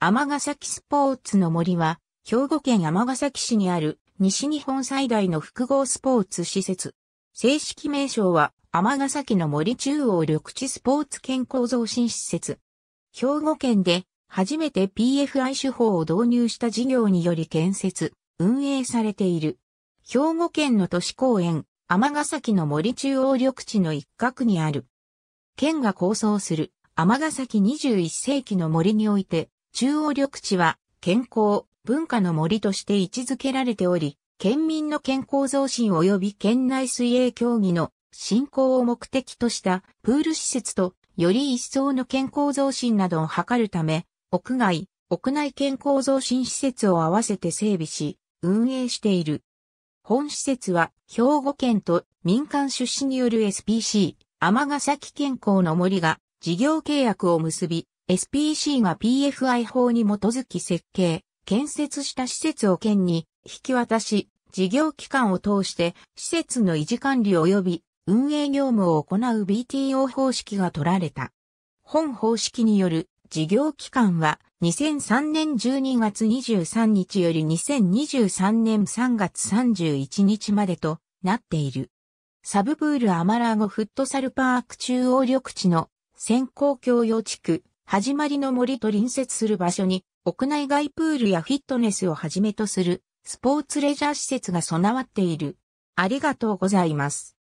尼崎スポーツの森は、兵庫県尼崎市にある西日本最大の複合スポーツ施設。正式名称は、尼崎の森中央緑地スポーツ健康増進施設。兵庫県で初めて PFI 手法を導入した事業により建設、運営されている。兵庫県の都市公園、尼崎の森中央緑地の一角にある。県が構想する尼崎21世紀の森において、中央緑地は健康、文化の森として位置づけられており、県民の健康増進及び県内水泳競技の振興を目的としたプール施設とより一層の健康増進などを図るため、屋外、屋内健康増進施設を合わせて整備し、運営している。本施設は兵庫県と民間出資による SPC、天ヶ崎健康の森が事業契約を結び、SPC が PFI 法に基づき設計、建設した施設を県に引き渡し、事業機関を通して施設の維持管理及び運営業務を行う BTO 方式が取られた。本方式による事業機関は2003年12月23日より2023年3月31日までとなっている。サブプールアマラーゴフットサルパーク中央緑地の先行共用地区始まりの森と隣接する場所に、屋内外プールやフィットネスをはじめとする、スポーツレジャー施設が備わっている。ありがとうございます。